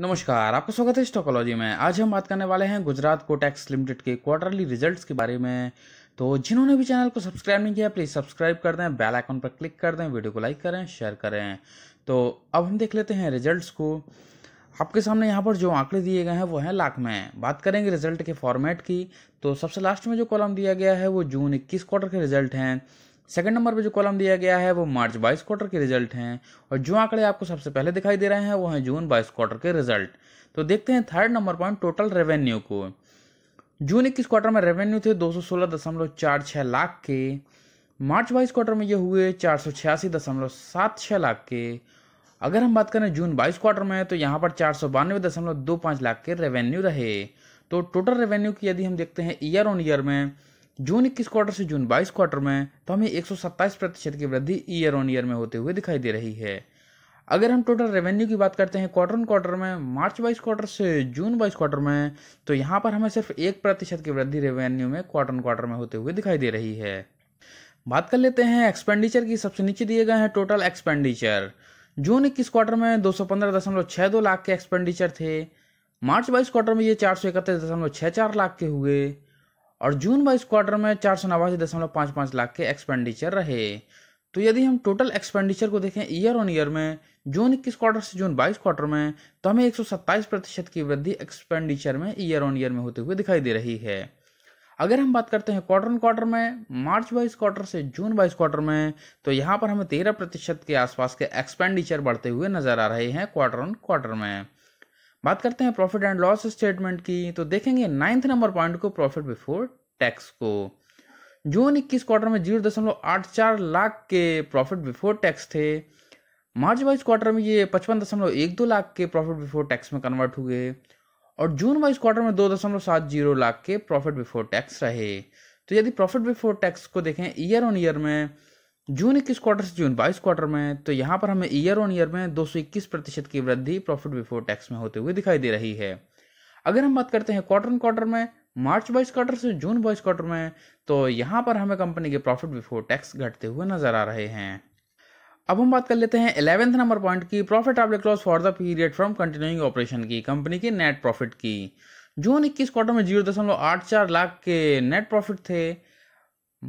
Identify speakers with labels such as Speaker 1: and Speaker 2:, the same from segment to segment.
Speaker 1: नमस्कार आपका स्वागत है स्टोकोलॉजी में आज हम बात करने वाले हैं गुजरात कोटैक्स लिमिटेड के क्वार्टरली रिजल्ट्स के बारे में तो जिन्होंने भी चैनल को सब्सक्राइब नहीं किया प्लीज़ सब्सक्राइब कर दें बेल आइकन पर क्लिक कर दें वीडियो को लाइक करें शेयर करें तो अब हम देख लेते हैं रिजल्ट्स को आपके सामने यहाँ पर जो आंकड़े दिए गए हैं वो हैं लाख में बात करेंगे रिजल्ट के फॉर्मेट की तो सबसे लास्ट में जो कॉलम दिया गया है वो जून इक्कीस क्वार्टर के रिजल्ट हैं सेकंड नंबर पे जो कॉलम दिया गया है वो मार्च बाईस क्वार्टर के रिजल्ट हैं और जो आंकड़े आपको सबसे पहले दिखाई दे रहे हैं वो हैं जून बाईस क्वार्टर के रिजल्ट तो देखते हैं third number point total revenue को जून इक्कीस क्वार्टर में रेवेन्यू थे दो लाख के मार्च बाईस क्वार्टर में ये हुए चार लाख के अगर हम बात करें जून बाईस क्वार्टर में तो यहाँ पर चार लाख के रेवेन्यू रहे तो टोटल रेवेन्यू की यदि हम देखते हैं ईयर ऑन ईयर में जून इक्कीस क्वार्टर से जून बाईस क्वार्टर में तो हमें एक प्रतिशत की वृद्धि ईयर ऑन ईयर में होते हुए दिखाई दे रही है अगर हम टोटल रेवेन्यू की बात करते हैं क्वार्टर क्वार्टर में मार्च बाईस क्वार्टर से जून बाईस क्वार्टर में तो यहाँ पर हमें सिर्फ एक प्रतिशत की वृद्धि रेवेन्यू में क्वार्टर क्वार्टर में होते हुए दिखाई दे रही है बात कर लेते हैं एक्सपेंडिचर की सबसे नीचे दिए गए हैं टोटल एक्सपेंडिचर जून इक्कीस क्वार्टर में दो सौ पंद्रह दशमलव छः दो लाख के एक्सपेंडिचर थे मार्च बाईस क्वार्टर में ये चार सौ इकतीस दशमलव छः चार लाख के हुए और जून व क्वार्टर में चार सौ नवासी दशमलव पाँच पाँच लाख के एक्सपेंडिचर रहे तो यदि हम टोटल एक्सपेंडिचर को देखें ईयर ऑन ईयर में जून इक्कीस क्वार्टर से जून बाईस क्वार्टर में तो हमें एक सौ सत्ताईस प्रतिशत की वृद्धि एक्सपेंडिचर में ईयर ऑन ईयर में होते हुए दिखाई दे रही है अगर हम बात करते हैं क्वार्टर ऑन क्वार्टर में मार्च बाईस क्वार्टर से जून बाईस क्वार्टर में तो यहाँ पर हमें तेरह प्रतिशत के आसपास के एक्सपेंडिचर बढ़ते हुए नजर आ रहे हैं क्वार्टर ऑन क्वार्टर में बात करते हैं प्रॉफिट एंड लॉस स्टेटमेंट की तो देखेंगे नाइन्थ नंबर पॉइंट को प्रॉफिट बिफोर टैक्स को जून इक्कीस क्वार्टर में जीरो दशमलव आठ चार लाख के प्रॉफिट बिफोर टैक्स थे मार्च वाइज क्वार्टर में ये पचपन दशमलव एक दो लाख के प्रॉफिट बिफोर टैक्स में कन्वर्ट हुए और जून वाइज क्वार्टर में दो दशमलव सात जीरो लाख के प्रॉफिट बिफोर टैक्स रहे तो यदि प्रॉफिट बिफोर टैक्स को देखें ईयर ऑन ईयर में जून इक्कीस क्वार्टर से जून बाईस क्वार्टर में तो यहाँ पर हमें ईयर ऑन ईयर में दो प्रतिशत की वृद्धि प्रॉफिट बिफोर टैक्स में होते हुए दिखाई दे रही है अगर हम बात करते हैं क्वार्टर ऑन क्वार्टर में मार्च बाईस क्वार्टर से जून बाईस क्वार्टर में तो यहाँ पर हमें कंपनी के प्रॉफिट बिफोर टैक्स घटते हुए नजर आ रहे हैं अब हम बात कर लेते हैं इलेवेंथ नंबर पॉइंट की profit after loss for the period from continuing operation की कंपनी की नेट प्रॉफिट की जून इक्कीस क्वार्टर में जीरो दशमलव आठ चार लाख के नेट प्रॉफिट थे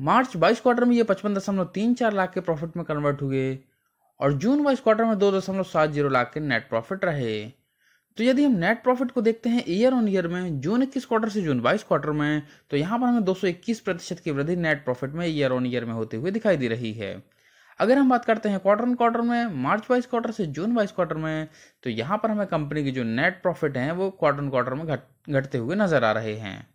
Speaker 1: मार्च बाईस क्वार्टर में ये पचपन दशमलव तीन चार लाख के प्रॉफिट में कन्वर्ट हुए और जून बाईस क्वार्टर में दो दशमलव सात जीरो लाख के नेट प्रॉफिट रहे तो यदि हम नेट प्रॉफिट को देखते हैं ईयर ऑन ईयर में जून इक्कीस क्वार्टर से जून बाईस क्वार्टर में तो यहाँ पर हमें दो प्रतिशत की वृद्धि नेट प्रॉफिट में ईयर ऑन ईयर में होते हुए दिखाई दे रही है अगर हम बात करते हैं क्वार्टर ऑन क्वार्टर में मार्च बाईस क्वार्टर से जून बाईस क्वार्टर में तो यहाँ पर हमें कंपनी की जो नेट प्रॉफिट हैं वो क्वार्टर ऑन क्वार्टर में घट घटते हुए नजर आ रहे हैं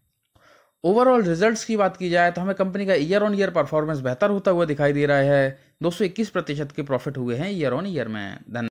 Speaker 1: ओवरऑल रिजल्ट्स की बात की जाए तो हमें कंपनी का ईयर ऑन ईयर परफॉर्मेंस बेहतर होता हुआ दिखाई दे रहा है दो के प्रतिशत के प्रॉफिट हुए हैं ईयर ऑन ईयर में धन्यवाद